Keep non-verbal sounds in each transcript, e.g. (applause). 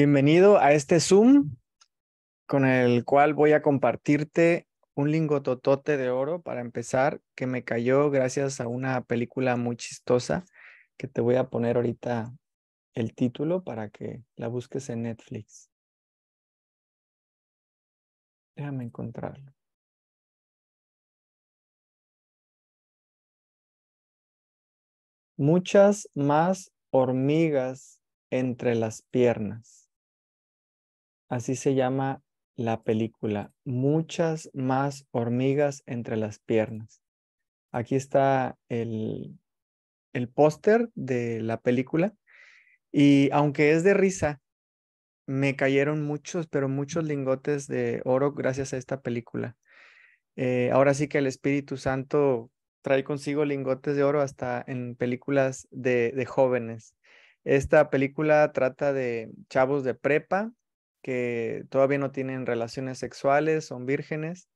Bienvenido a este Zoom con el cual voy a compartirte un lingototote de oro para empezar que me cayó gracias a una película muy chistosa que te voy a poner ahorita el título para que la busques en Netflix. Déjame encontrarlo. Muchas más hormigas entre las piernas. Así se llama la película, muchas más hormigas entre las piernas. Aquí está el, póster de la película y aunque es de risa, me cayeron muchos, pero muchos lingotes de oro gracias a esta película. Eh, ahora sí que el Espíritu Santo trae consigo lingotes de oro hasta en películas de jóvenes. Esta película trata de chavos de prepa que todavía no tienen relaciones sexuales, son vírgenes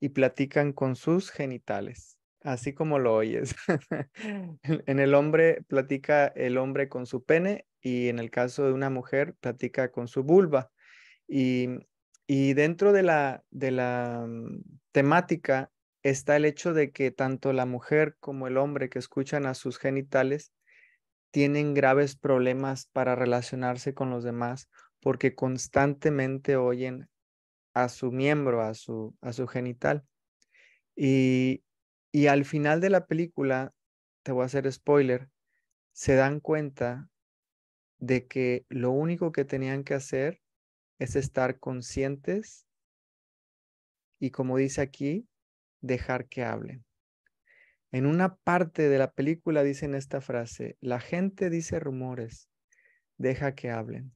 y platican con sus genitales, así como lo oyes. (laughs) Mm. en el hombre platica el hombre con su pene y en el caso de una mujer platica con su vulva. Y, dentro de la, de la mm, temática está el hecho de que tanto la mujer como el hombre que escuchan a sus genitales tienen graves problemas para relacionarse con los demás porque constantemente oyen a su miembro, a su, a su genital. Y, y al final de la película, te voy a hacer spoiler, se dan cuenta de que lo único que tenían que hacer es estar conscientes y como dice aquí, dejar que hablen. En una parte de la película dicen esta frase, la gente dice rumores, deja que hablen.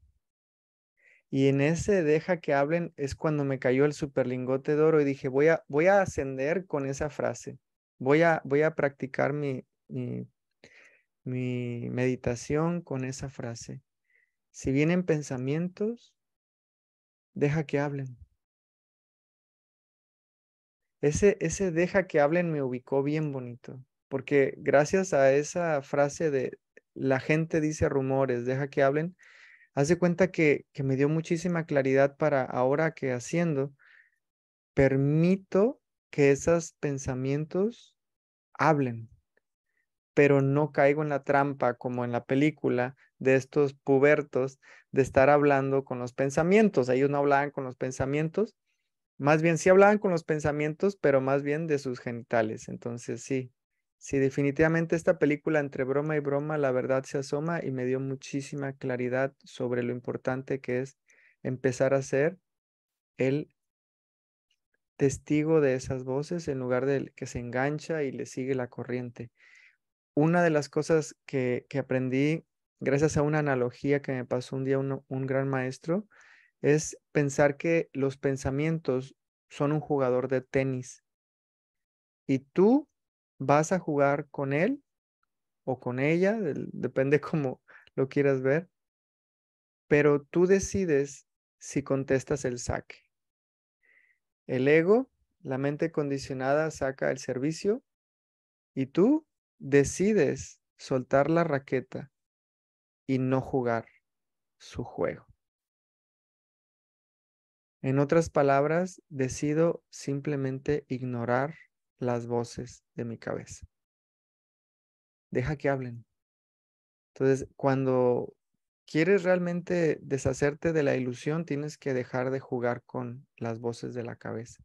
Y en ese deja que hablen es cuando me cayó el superlingote de oro y dije, voy a, voy a ascender con esa frase, voy a, voy a practicar mi, mi, mi meditación con esa frase. Si vienen pensamientos, deja que hablen. Ese, ese deja que hablen me ubicó bien bonito, porque gracias a esa frase de la gente dice rumores, deja que hablen, Hace cuenta que, que me dio muchísima claridad para ahora que haciendo, permito que esos pensamientos hablen, pero no caigo en la trampa como en la película de estos pubertos de estar hablando con los pensamientos. Ellos no hablaban con los pensamientos, más bien sí hablaban con los pensamientos, pero más bien de sus genitales. Entonces sí, Sí, definitivamente esta película entre broma y broma, la verdad se asoma y me dio muchísima claridad sobre lo importante que es empezar a ser el testigo de esas voces en lugar del que se engancha y le sigue la corriente. Una de las cosas que, aprendí gracias a una analogía que me pasó un día un gran maestro es pensar que los pensamientos son un jugador de tenis y tú vas a jugar con él o con ella, depende (laughs) cómo lo quieras ver, pero tú decides si contestas el saque. El ego, la mente condicionada, saca el servicio y tú decides soltar la raqueta y no jugar su juego. En otras palabras, decido simplemente ignorar las voces de mi cabeza. Deja que hablen. Entonces, cuando quieres realmente deshacerte de la ilusión, tienes que dejar de jugar con las voces de la cabeza.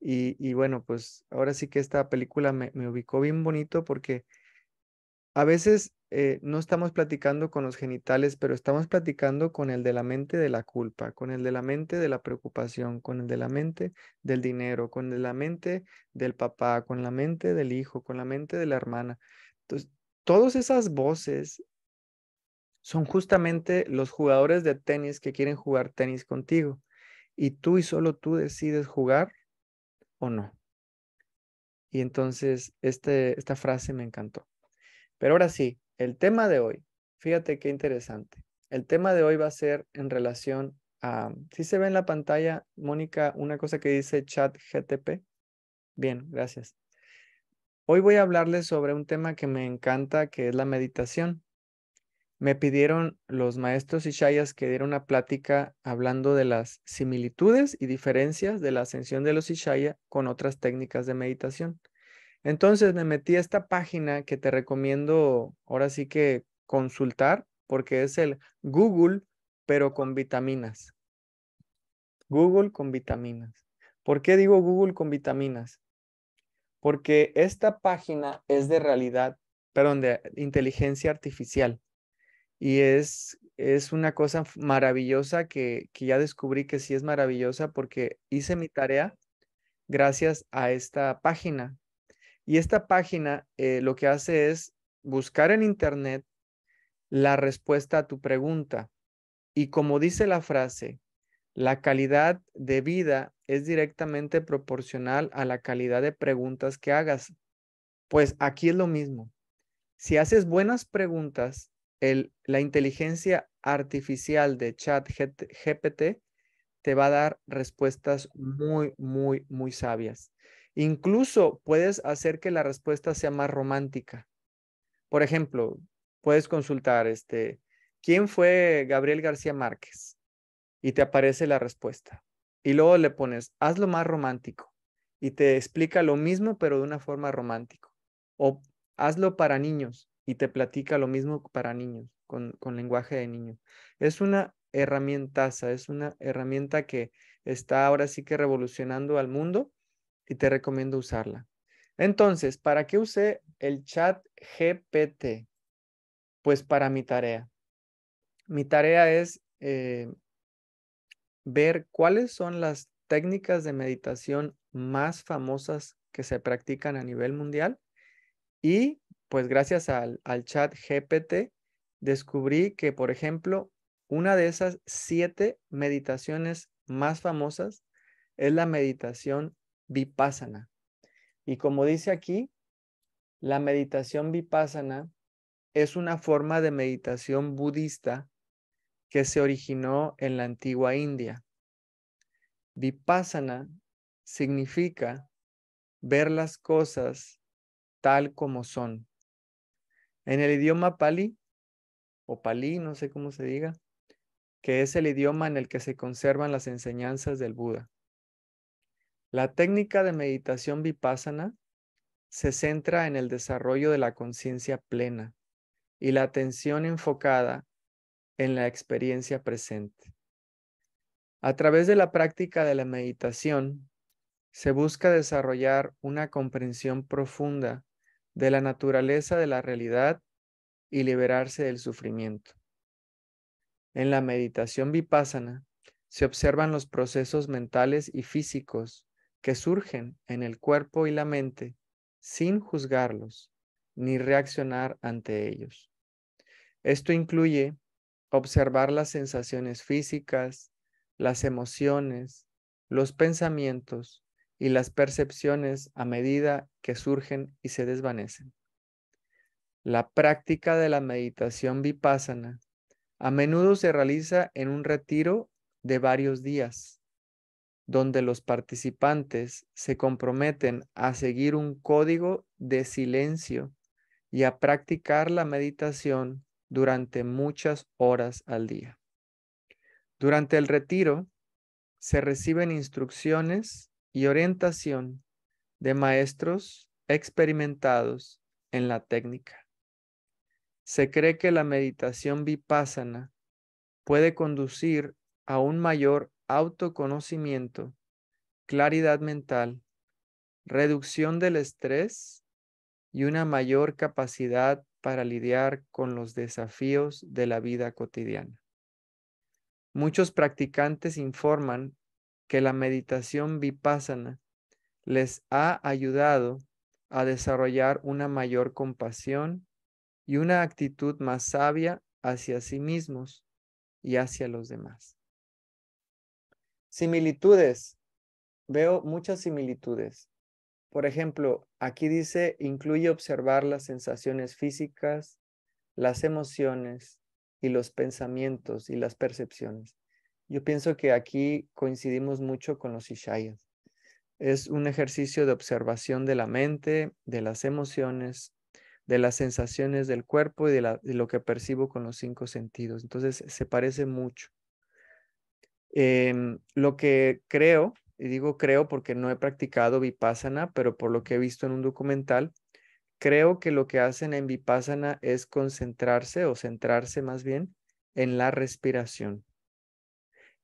Y, y bueno, pues ahora sí que esta película me ubicó bien bonito porque a veces eh, no estamos platicando con los genitales, pero estamos platicando con el de la mente de la culpa, con el de la mente de la preocupación, con el de la mente del dinero, con el de la mente del papá, con la mente del hijo, con la mente de la hermana. Entonces, todas esas voces son justamente los jugadores de tenis que quieren jugar tenis contigo. Y tú y solo tú decides jugar o no. Y entonces este, esta frase me encantó. Pero ahora sí, el tema de hoy, fíjate qué interesante. El tema de hoy va a ser en relación a, si ¿sí se ve en la pantalla, Mónica, una cosa que dice chat GTP. Bien, gracias. Hoy voy a hablarles sobre un tema que me encanta, que es la meditación. Me pidieron los maestros Ishayas que diera una plática hablando de las similitudes y diferencias de la ascensión de los Ishaya con otras técnicas de meditación. Entonces me metí a esta página que te recomiendo ahora sí que consultar porque es el Google, pero con vitaminas. Google con vitaminas. ¿Por qué digo Google con vitaminas? Porque esta página es de realidad, perdón, de inteligencia artificial. Y es, es una cosa maravillosa que ya descubrí que sí es maravillosa porque hice mi tarea gracias a esta página y esta página eh, lo que hace es buscar en Internet la respuesta a tu pregunta. Y como dice la frase, la calidad de vida es directamente proporcional a la calidad de preguntas que hagas. Pues aquí es lo mismo. Si haces buenas preguntas, el, la inteligencia artificial de chat GPT te va a dar respuestas muy, muy, muy sabias. Incluso puedes hacer que la respuesta sea más romántica. Por ejemplo, puedes consultar, este, ¿quién fue Gabriel García Márquez? Y te aparece la respuesta. Y luego le pones, hazlo más romántico. Y te explica lo mismo, pero de una forma romántica. O hazlo para niños. Y te platica lo mismo para niños, con, lenguaje de niño, Es una herramientaza, es una herramienta que está ahora sí que revolucionando al mundo y te recomiendo usarla. Entonces, ¿para qué usé el chat GPT? Pues para mi tarea. Mi tarea es eh, ver cuáles son las técnicas de meditación más famosas que se practican a nivel mundial y pues gracias al, al chat GPT descubrí que, por ejemplo, una de esas siete meditaciones más famosas es la meditación vipassana. Y como dice aquí, la meditación vipassana es una forma de meditación budista que se originó en la antigua India. Vipassana significa ver las cosas tal como son. En el idioma pali, o Pali, no sé cómo se diga, que es el idioma en el que se conservan las enseñanzas del Buda. La técnica de meditación vipassana se centra en el desarrollo de la conciencia plena y la atención enfocada en la experiencia presente. A través de la práctica de la meditación, se busca desarrollar una comprensión profunda de la naturaleza de la realidad y liberarse del sufrimiento. En la meditación vipassana se observan los procesos mentales y físicos que surgen en el cuerpo y la mente sin juzgarlos ni reaccionar ante ellos. Esto incluye observar las sensaciones físicas, las emociones, los pensamientos y las percepciones a medida que surgen y se desvanecen. La práctica de la meditación vipassana a menudo se realiza en un retiro de varios días donde los participantes se comprometen a seguir un código de silencio y a practicar la meditación durante muchas horas al día. Durante el retiro se reciben instrucciones y orientación de maestros experimentados en la técnica. Se cree que la meditación vipassana puede conducir a un mayor autoconocimiento, claridad mental, reducción del estrés y una mayor capacidad para lidiar con los desafíos de la vida cotidiana. Muchos practicantes informan que la meditación vipassana les ha ayudado a desarrollar una mayor compasión y una actitud más sabia hacia sí mismos y hacia los demás. Similitudes. Veo muchas similitudes. Por ejemplo, aquí dice, incluye observar las sensaciones físicas, las emociones y los pensamientos y las percepciones. Yo pienso que aquí coincidimos mucho con los Ishayas. Es un ejercicio de observación de la mente, de las emociones, de las sensaciones del cuerpo y de, lo que percibo con los cinco sentidos. Entonces se parece mucho. Em, lo que creo, y digo creo porque no he practicado vipassana, pero por lo que he visto en un documental, creo que lo que hacen en vipassana es concentrarse o centrarse más bien en la respiración.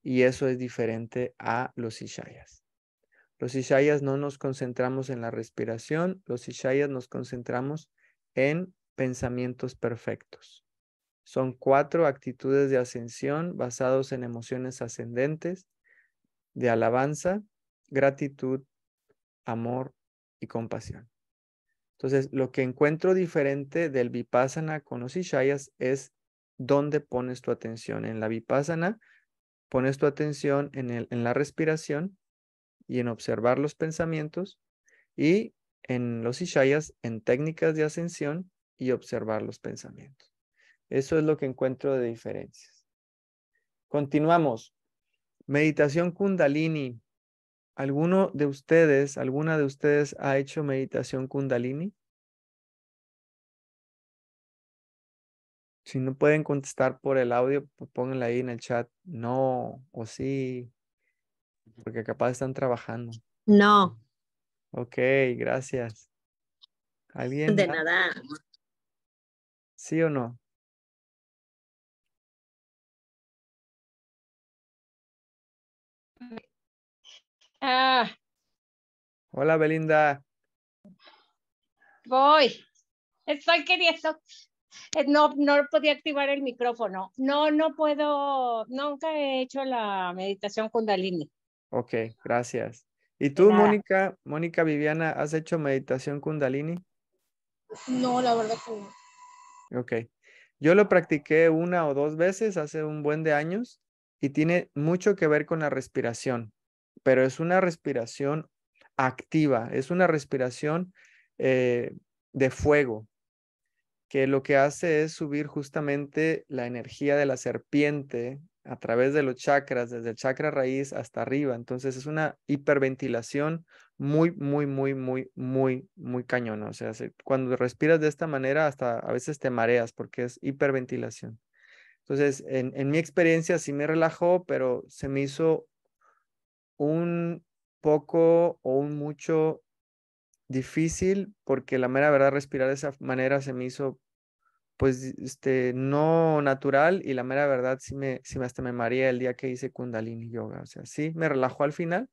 Y eso es diferente a los ishayas. Los ishayas no nos concentramos en la respiración, los ishayas nos concentramos en pensamientos perfectos. Son cuatro actitudes de ascensión basados en emociones ascendentes, de alabanza, gratitud, amor y compasión. Entonces, lo que encuentro diferente del vipassana con los ishayas es dónde pones tu atención. En la vipassana pones tu atención en, en la respiración y en observar los pensamientos y en los ishayas en técnicas de ascensión y observar los pensamientos. Eso es lo que encuentro de diferencias. Continuamos. Meditación kundalini. ¿Alguno de ustedes, alguna de ustedes ha hecho meditación kundalini? Si no pueden contestar por el audio, pues pónganla ahí en el chat. No o sí, porque capaz están trabajando. No. Ok, gracias. ¿Alguien? De nada. ¿Sí o no? Ah. Hola, Belinda. Voy. Estoy queriendo. Eh, no, no podía activar el micrófono. No, no puedo. Nunca he hecho la meditación Kundalini. Ok, gracias. ¿Y tú, Mónica, Mónica Viviana, has hecho meditación Kundalini? No, la verdad que no. Ok. Yo lo practiqué una o dos veces hace un buen de años y tiene mucho que ver con la respiración pero es una respiración activa, es una respiración eh, de fuego, que lo que hace es subir justamente la energía de la serpiente a través de los chakras, desde el chakra raíz hasta arriba. Entonces es una hiperventilación muy, muy, muy, muy, muy, muy cañona. O sea, cuando respiras de esta manera, hasta a veces te mareas porque es hiperventilación. Entonces, en, en mi experiencia sí me relajó, pero se me hizo un poco o un mucho difícil porque la mera verdad respirar de esa manera se me hizo pues este no natural y la mera verdad sí me, sí me hasta me mareé el día que hice kundalini yoga, o sea, sí me relajó al final,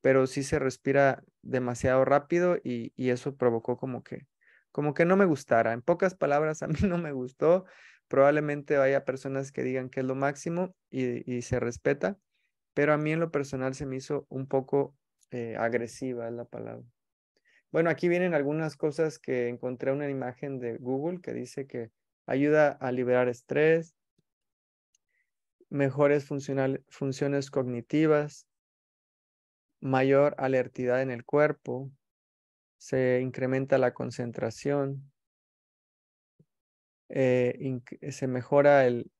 pero sí se respira demasiado rápido y, eso provocó como que como que no me gustara. En pocas palabras, (laughs) a mí no me gustó. Probablemente haya personas que digan que es lo máximo y se respeta, pero a mí en lo personal se me hizo un poco eh, agresiva la palabra. Bueno, aquí vienen algunas cosas que encontré una imagen de Google que dice que ayuda a liberar estrés, mejores funciones cognitivas, mayor alertidad en el cuerpo, se incrementa la concentración, eh, se mejora el,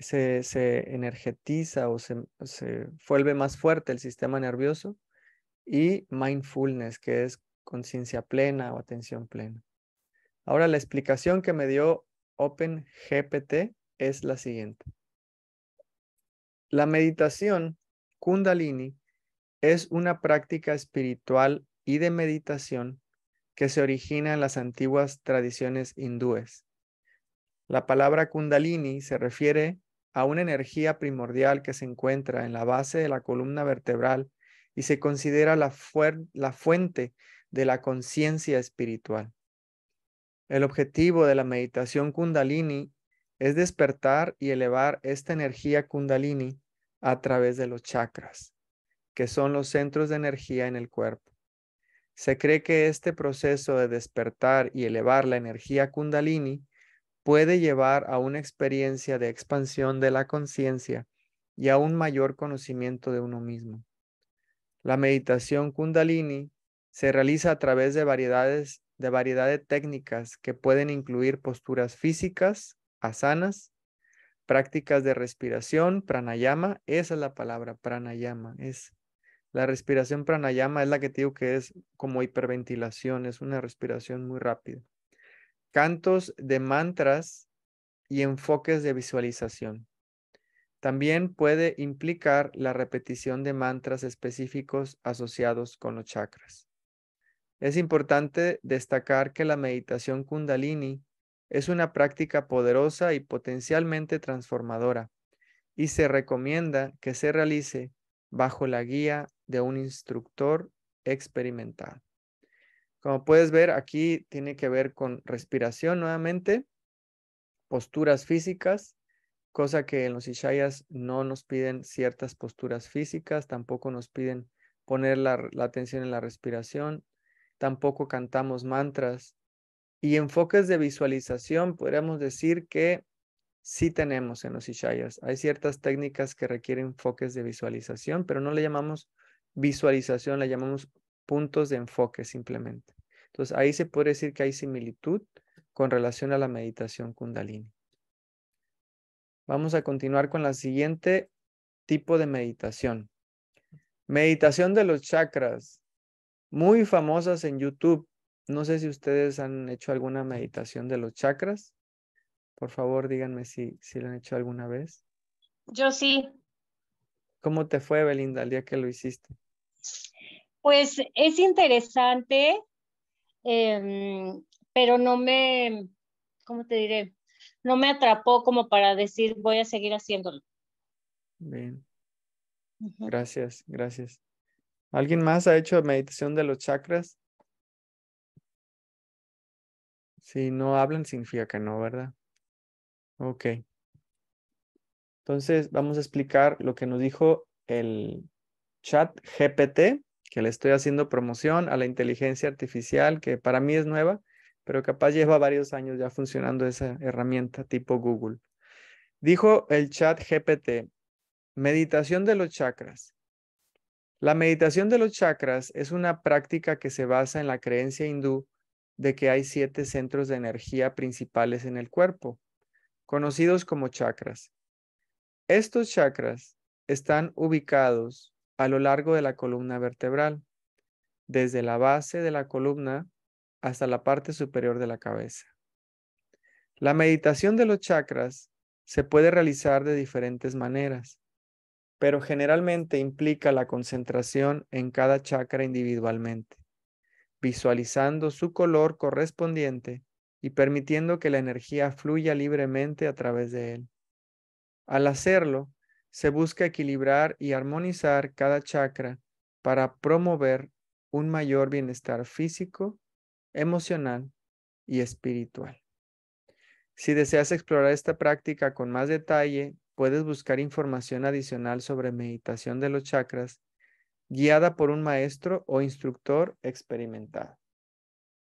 se, se energetiza o se, se vuelve más fuerte el sistema nervioso y mindfulness, que es conciencia plena o atención plena. Ahora, la explicación que me dio OpenGPT es la siguiente. La meditación kundalini es una práctica espiritual y de meditación que se origina en las antiguas tradiciones hindúes. La palabra kundalini se refiere a una energía primordial que se encuentra en la base de la columna vertebral y se considera la, fuente de la conciencia espiritual. El objetivo de la meditación kundalini es despertar y elevar esta energía kundalini a través de los chakras, que son los centros de energía en el cuerpo. Se cree que este proceso de despertar y elevar la energía kundalini puede llevar a una experiencia de expansión de la conciencia y a un mayor conocimiento de uno mismo. La meditación kundalini se realiza a través de variedades de variedad técnicas que pueden incluir posturas físicas, asanas, prácticas de respiración, pranayama, esa es la palabra, pranayama, es la respiración pranayama es la que te digo que es como hiperventilación, es una respiración muy rápida cantos de mantras y enfoques de visualización. También puede implicar la repetición de mantras específicos asociados con los chakras. Es importante destacar que la meditación kundalini es una práctica poderosa y potencialmente transformadora y se recomienda que se realice bajo la guía de un instructor experimentado. Como puedes ver, aquí tiene que ver con respiración nuevamente, posturas físicas, cosa que en los Ishayas no nos piden ciertas posturas físicas, tampoco nos piden poner la, atención en la respiración, tampoco cantamos mantras. Y enfoques de visualización, podríamos decir que sí tenemos en los Ishayas. Hay ciertas técnicas que requieren enfoques de visualización, pero no le llamamos visualización, le llamamos puntos de enfoque simplemente. Entonces ahí se puede decir que hay similitud con relación a la meditación kundalini. Vamos a continuar con la siguiente tipo de meditación. Meditación de los chakras, muy famosas en YouTube. No sé si ustedes han hecho alguna meditación de los chakras. Por favor, díganme si, si lo han hecho alguna vez. Yo sí. ¿Cómo te fue, Belinda, el día que lo hiciste? Pues es interesante, em, pero no me, ¿cómo te diré? No me atrapó como para decir voy a seguir haciéndolo. Bien. Gracias, gracias. ¿Alguien más ha hecho meditación de los chakras? Si no hablan, significa que no, ¿verdad? Ok. Entonces, vamos a explicar lo que nos dijo el chat GPT que le estoy haciendo promoción a la inteligencia artificial, que para mí es nueva, pero capaz lleva varios años ya funcionando esa herramienta tipo Google. Dijo el chat GPT, meditación de los chakras. La meditación de los chakras es una práctica que se basa en la creencia hindú de que hay siete centros de energía principales en el cuerpo, conocidos como chakras. Estos chakras están ubicados a lo largo de la columna vertebral, desde la base de la columna hasta la parte superior de la cabeza. La meditación de los chakras se puede realizar de diferentes maneras, pero generalmente implica la concentración en cada chakra individualmente, visualizando su color correspondiente y permitiendo que la energía fluya libremente a través de él. Al hacerlo, se busca equilibrar y armonizar cada chakra para promover un mayor bienestar físico, emocional y espiritual. Si deseas explorar esta práctica con más detalle, puedes buscar información adicional sobre meditación de los chakras guiada por un maestro o instructor experimentado.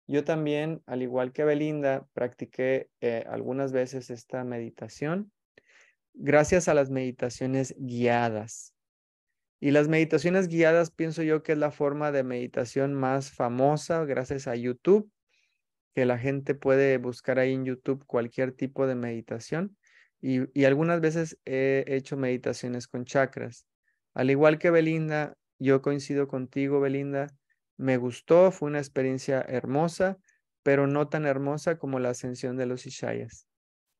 Yo también, al igual que Belinda, practiqué eh, algunas veces esta meditación gracias a las meditaciones guiadas. Y las meditaciones guiadas pienso yo que es la forma de meditación más famosa gracias a YouTube, que la gente puede buscar ahí en YouTube cualquier tipo de meditación. Y, algunas veces he hecho meditaciones con chakras. Al igual que Belinda, yo coincido contigo, Belinda. Me gustó, fue una experiencia hermosa, pero no tan hermosa como la ascensión de los Ishayas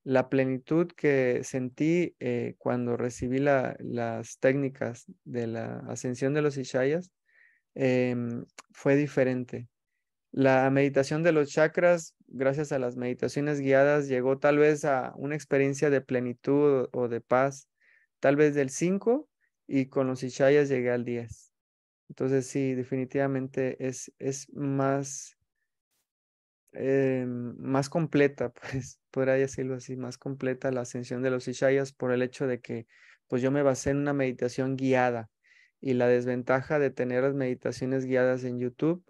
la plenitud que sentí eh, cuando recibí las técnicas de la ascensión de los Ishayas em, fue diferente. La meditación de los chakras, gracias a las meditaciones guiadas, llegó tal vez a una experiencia de plenitud o de paz, tal vez del 5 y con los Ishayas llegué al 10. Entonces sí, definitivamente es, es más eh, más completa, (laughs) pues podría decirlo así, más completa la ascensión de los Ishayas por el hecho de que pues yo me basé en una meditación guiada y la desventaja de tener las meditaciones guiadas en YouTube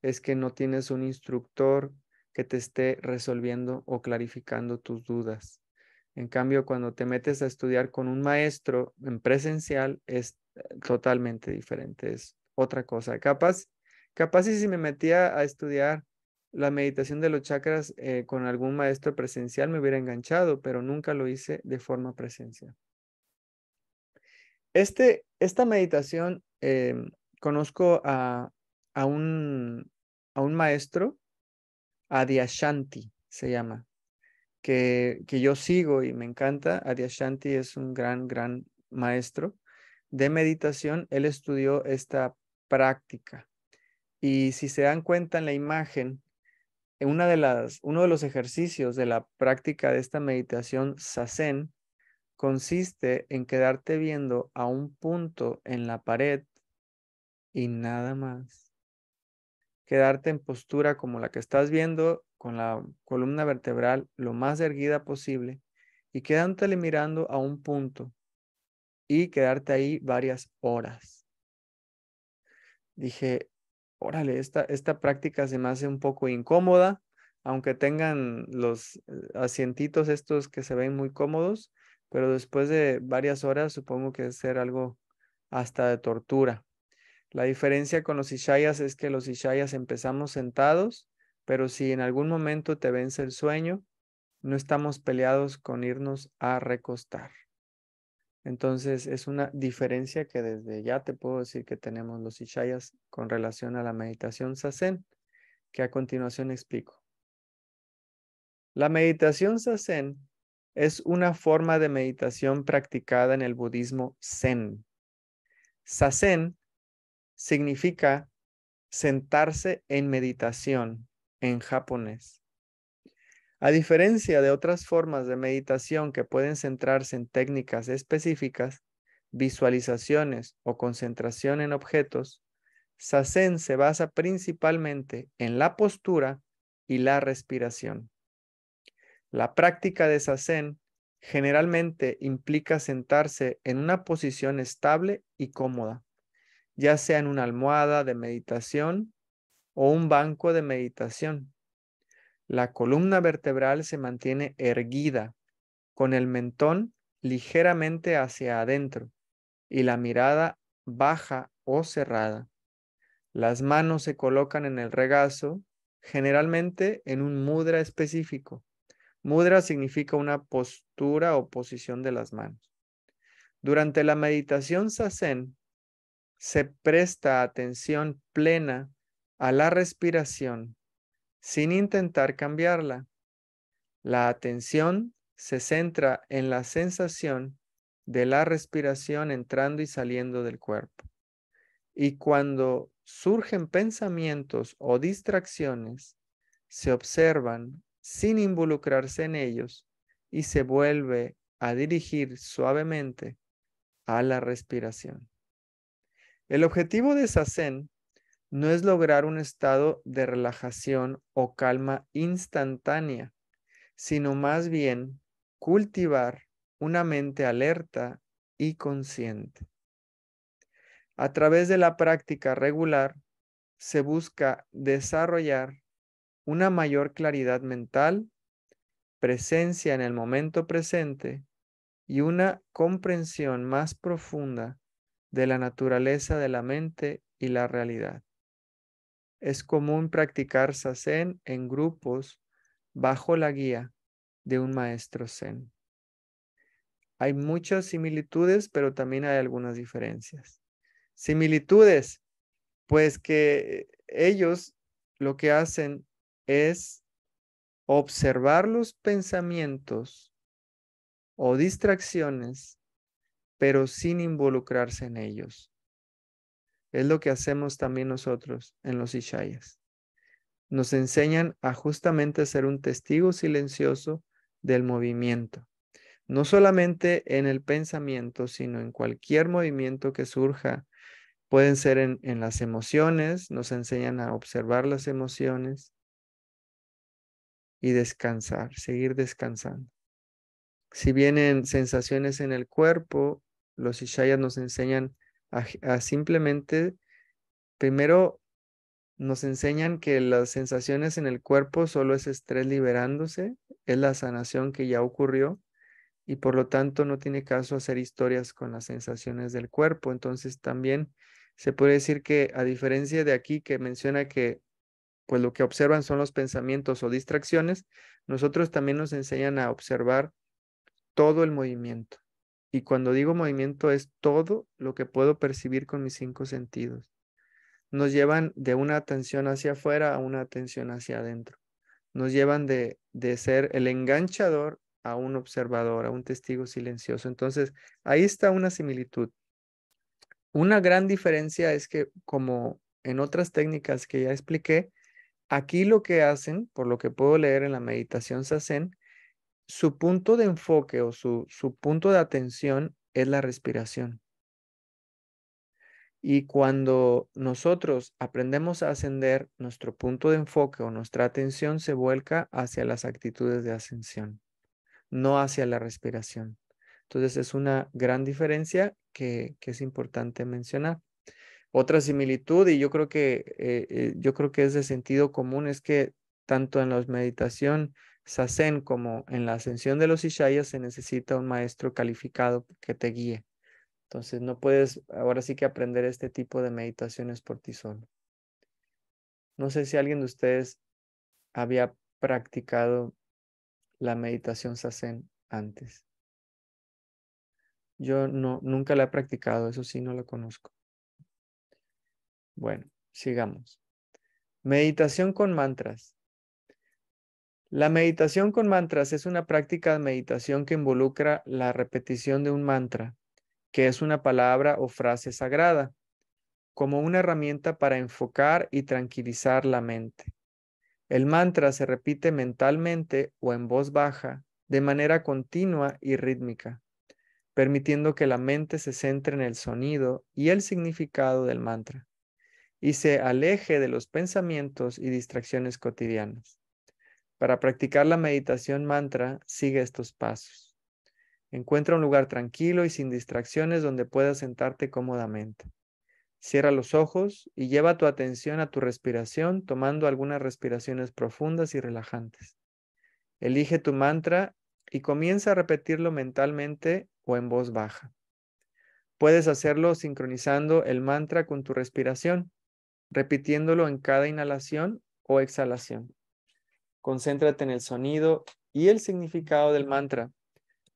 es que no tienes un instructor que te esté resolviendo o clarificando tus dudas. En cambio, cuando te metes a estudiar con un maestro en presencial es eh, totalmente diferente, es otra cosa. Capaz, capaz y si me metía a estudiar la meditación de los chakras eh, con algún maestro presencial me hubiera enganchado, pero nunca lo hice de forma presencial. Este, esta meditación, em, conozco a, un, a, un, maestro, Adyashanti se llama, que, que yo sigo y me encanta. Adyashanti es un gran, gran maestro de meditación. Él estudió esta práctica. Y si se dan cuenta en la imagen, eh, una de las, uno de los ejercicios de la práctica de esta meditación sasen consiste en quedarte viendo a un punto en la pared y nada más. Quedarte en postura como la que estás viendo, con la columna vertebral lo más erguida posible y quedándote mirando a un punto y quedarte ahí varias horas. Dije, órale, esta, esta práctica se me hace un poco incómoda, aunque tengan los eh, asientitos estos que se ven muy cómodos, pero después de varias horas supongo que es ser algo hasta de tortura. La diferencia con los ishayas es que los ishayas empezamos sentados, pero si en algún momento te vence el sueño, no estamos peleados con irnos a recostar. Entonces es una diferencia que desde ya te puedo decir que tenemos los Ishayas con relación a la meditación Sazen, que a continuación explico. La meditación Sazen es una forma de meditación practicada en el budismo Zen. Sazen significa sentarse en meditación en japonés. A diferencia de otras formas de meditación que pueden centrarse en técnicas específicas, visualizaciones o concentración en objetos, Sazen se basa principalmente en la postura y la respiración. La práctica de Sazen generalmente implica sentarse en una posición estable y cómoda, ya sea en una almohada de meditación o un banco de meditación. La columna vertebral se mantiene erguida, con el mentón ligeramente hacia adentro y la mirada baja o cerrada. Las manos se colocan en el regazo, generalmente en un mudra específico. Mudra significa una postura o posición de las manos. Durante la meditación sasen se presta atención plena a la respiración sin intentar cambiarla. La atención se centra en la sensación de la respiración entrando y saliendo del cuerpo. Y cuando surgen pensamientos o distracciones, se observan sin involucrarse en ellos y se vuelve a dirigir suavemente a la respiración. El objetivo de Sazen no es lograr un estado de relajación o calma instantánea, sino más bien cultivar una mente alerta y consciente. A través de la práctica regular se busca desarrollar una mayor claridad mental, presencia en el momento presente y una comprensión más profunda de la naturaleza de la mente y la realidad es común practicar sasen en grupos bajo la guía de un maestro zen. Hay muchas similitudes, pero también hay algunas diferencias. Similitudes, pues que ellos lo que hacen es observar los pensamientos o distracciones, pero sin involucrarse en ellos. Es lo que hacemos también nosotros en los Ishayas. Nos enseñan a justamente ser un testigo silencioso del movimiento, no solamente en el pensamiento, sino en cualquier movimiento que surja. Pueden ser en, las emociones, nos enseñan a observar las emociones y descansar, seguir descansando. Si vienen sensaciones en el cuerpo, los Ishayas nos enseñan simplemente, primero nos enseñan que las sensaciones en el cuerpo solo es estrés liberándose, es la sanación que ya ocurrió y por lo tanto no tiene caso hacer historias con las sensaciones del cuerpo. Entonces también se puede decir que a diferencia de aquí que menciona que pues lo que observan son los pensamientos o distracciones, nosotros también nos enseñan a observar todo el movimiento, y cuando digo movimiento es todo lo que puedo percibir con mis cinco sentidos. Nos llevan de una atención hacia afuera a una atención hacia adentro. Nos llevan de, ser el enganchador a un observador, a un testigo silencioso. Entonces, ahí está una similitud. Una gran diferencia es que, como en otras técnicas que ya expliqué, aquí lo que hacen, por lo que puedo leer en la meditación sazen, su punto de enfoque o su, punto de atención es la respiración. Y cuando nosotros aprendemos a ascender, nuestro punto de enfoque o nuestra atención se vuelca hacia las actitudes de ascensión, no hacia la respiración. Entonces es una gran diferencia que, es importante mencionar. Otra similitud, y yo creo que, eh, eh, yo creo que es de sentido común, es que tanto en la meditación Sazen, como en la ascensión de los Ishayas, se necesita un maestro calificado que te guíe. Entonces no puedes ahora sí que aprender este tipo de meditaciones por ti solo. No sé si alguien de ustedes había practicado la meditación Sazen antes. Yo no, nunca la he practicado, eso sí no la conozco. Bueno, sigamos. Meditación con mantras. La meditación con mantras es una práctica de meditación que involucra la repetición de un mantra, que es una palabra o frase sagrada, como una herramienta para enfocar y tranquilizar la mente. El mantra se repite mentalmente o en voz baja de manera continua y rítmica, permitiendo que la mente se centre en el sonido y el significado del mantra y se aleje de los pensamientos y distracciones cotidianas. Para practicar la meditación mantra, sigue estos pasos. Encuentra un lugar tranquilo y sin distracciones donde puedas sentarte cómodamente. Cierra los ojos y lleva tu atención a tu respiración tomando algunas respiraciones profundas y relajantes. Elige tu mantra y comienza a repetirlo mentalmente o en voz baja. Puedes hacerlo sincronizando el mantra con tu respiración, repitiéndolo en cada inhalación o exhalación. Concéntrate en el sonido y el significado del mantra.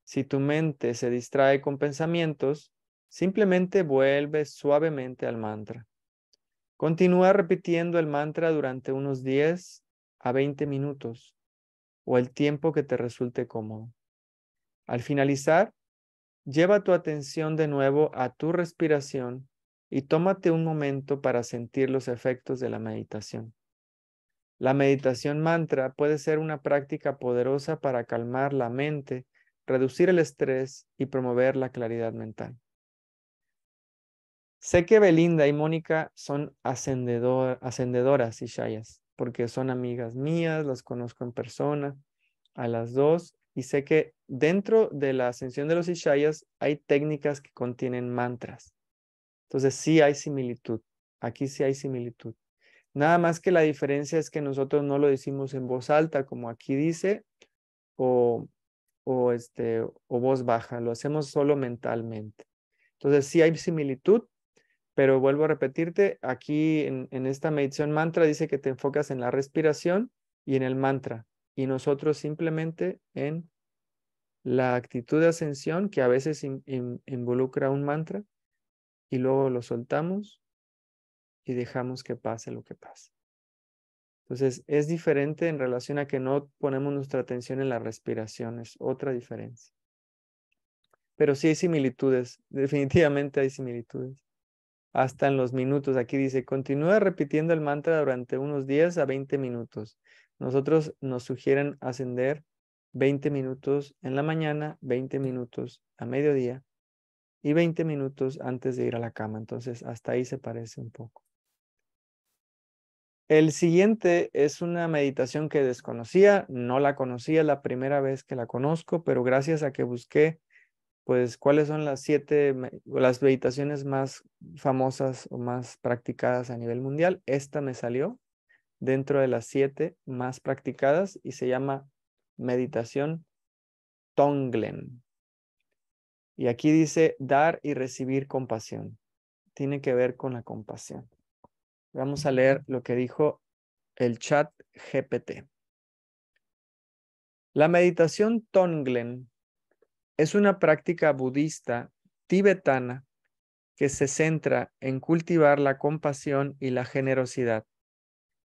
Si tu mente se distrae con pensamientos, simplemente vuelve suavemente al mantra. Continúa repitiendo el mantra durante unos 10 a 20 minutos o el tiempo que te resulte cómodo. Al finalizar, lleva tu atención de nuevo a tu respiración y tómate un momento para sentir los efectos de la meditación. La meditación mantra puede ser una práctica poderosa para calmar la mente, reducir el estrés y promover la claridad mental. Sé que Belinda y Mónica son ascendedoras y porque son amigas mías, las conozco en persona a las dos y sé que dentro de la ascensión de los Ishayas hay técnicas que contienen mantras. Entonces sí hay similitud, aquí sí hay similitud. Nada más que la diferencia es que nosotros no lo decimos en voz alta, como aquí dice, o, o, este, o voz baja, lo hacemos solo mentalmente. Entonces sí hay similitud, pero vuelvo a repetirte, aquí en, esta medición mantra dice que te enfocas en la respiración y en el mantra, y nosotros simplemente en la actitud de ascensión, que a veces involucra un mantra, y luego lo soltamos y dejamos que pase lo que pase. Entonces, es diferente en relación a que no ponemos nuestra atención en la respiración, es otra diferencia. Pero sí hay similitudes, (laughs) definitivamente hay similitudes. Hasta en los minutos, aquí dice, continúa repitiendo el mantra durante unos 10 a 20 minutos. Nosotros nos sugieren ascender 20 minutos en la mañana, 20 minutos a mediodía y 20 minutos antes de ir a la cama. Entonces, hasta ahí se parece un poco. El siguiente es una meditación que desconocía, no la conocía la primera vez que la conozco, pero gracias a que busqué, pues, cuáles son las siete, las meditaciones más famosas o más practicadas a nivel mundial. Esta me salió dentro de las siete más practicadas y se llama meditación Tonglen. Y aquí dice dar y recibir compasión. Tiene que ver con la compasión. Vamos a leer lo que dijo el chat GPT. La meditación Tonglen es una práctica budista tibetana que se centra en cultivar la compasión y la generosidad.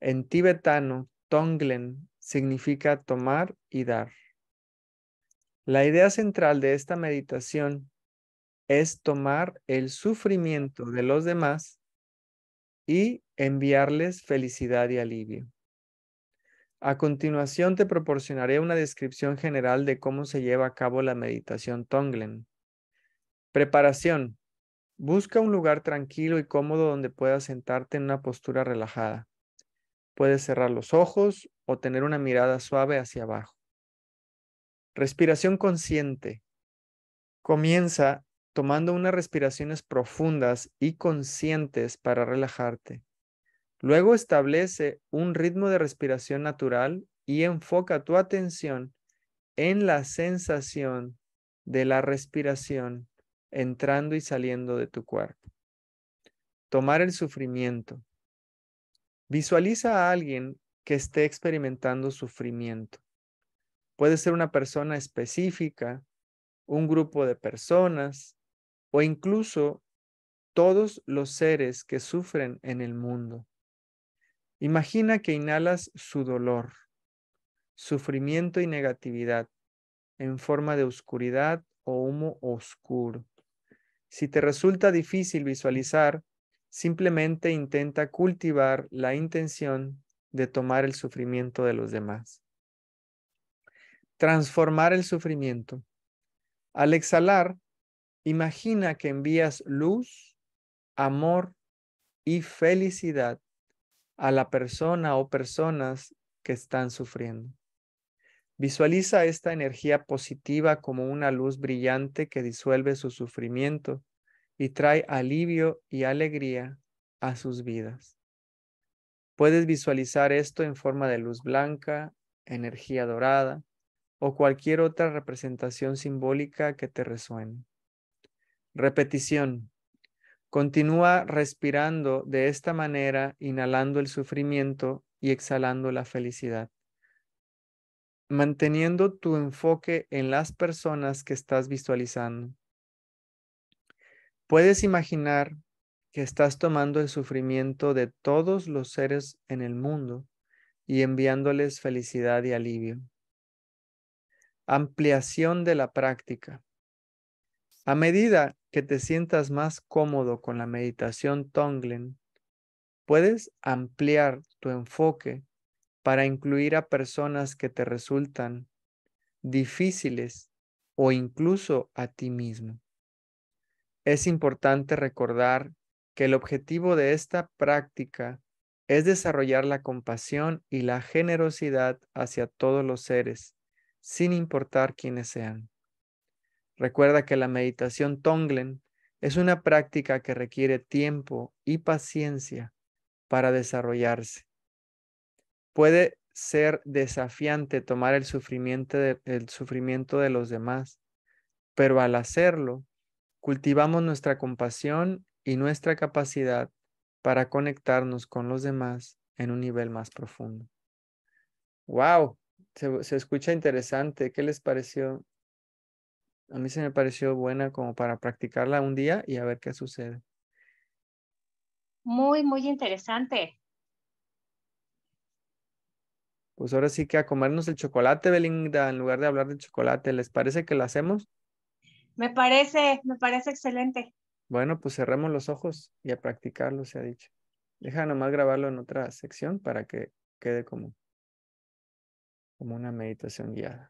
En tibetano, Tonglen significa tomar y dar. La idea central de esta meditación es tomar el sufrimiento de los demás y enviarles felicidad y alivio. A continuación te proporcionaré una descripción general de cómo se lleva a cabo la meditación Tonglen. Preparación. Busca un lugar tranquilo y cómodo donde puedas sentarte en una postura relajada. Puedes cerrar los ojos o tener una mirada suave hacia abajo. Respiración consciente. Comienza tomando unas respiraciones profundas y conscientes para relajarte. Luego establece un ritmo de respiración natural y enfoca tu atención en la sensación de la respiración entrando y saliendo de tu cuerpo. Tomar el sufrimiento. Visualiza a alguien que esté experimentando sufrimiento. Puede ser una persona específica, un grupo de personas, o incluso todos los seres que sufren en el mundo. Imagina que inhalas su dolor, sufrimiento y negatividad en forma de oscuridad o humo oscuro. Si te resulta difícil visualizar, simplemente intenta cultivar la intención de tomar el sufrimiento de los demás. Transformar el sufrimiento. Al exhalar, Imagina que envías luz, amor y felicidad a la persona o personas que están sufriendo. Visualiza esta energía positiva como una luz brillante que disuelve su sufrimiento y trae alivio y alegría a sus vidas. Puedes visualizar esto en forma de luz blanca, energía dorada o cualquier otra representación simbólica que te resuene. Repetición. Continúa respirando de esta manera, inhalando el sufrimiento y exhalando la felicidad. Manteniendo tu enfoque en las personas que estás visualizando. Puedes imaginar que estás tomando el sufrimiento de todos los seres en el mundo y enviándoles felicidad y alivio. Ampliación de la práctica. A medida que te sientas más cómodo con la meditación Tonglen, puedes ampliar tu enfoque para incluir a personas que te resultan difíciles o incluso a ti mismo. Es importante recordar que el objetivo de esta práctica es desarrollar la compasión y la generosidad hacia todos los seres, sin importar quiénes sean. Recuerda que la meditación Tonglen es una práctica que requiere tiempo y paciencia para desarrollarse. Puede ser desafiante tomar el sufrimiento, de, sufrimiento de los demás, pero al hacerlo, cultivamos nuestra compasión y nuestra capacidad para conectarnos con los demás en un nivel más profundo. ¡Wow! se escucha interesante. ¿Qué les pareció? a mí se me pareció buena como para practicarla un día y a ver qué sucede. Muy, muy interesante. Pues ahora sí que a comernos el chocolate, Belinda, en lugar de hablar de chocolate, ¿les parece que lo hacemos? Me parece, me parece excelente. Bueno, pues cerremos los ojos y a practicarlo, se ha dicho. Deja nomás grabarlo en otra sección para que quede como, como una meditación guiada.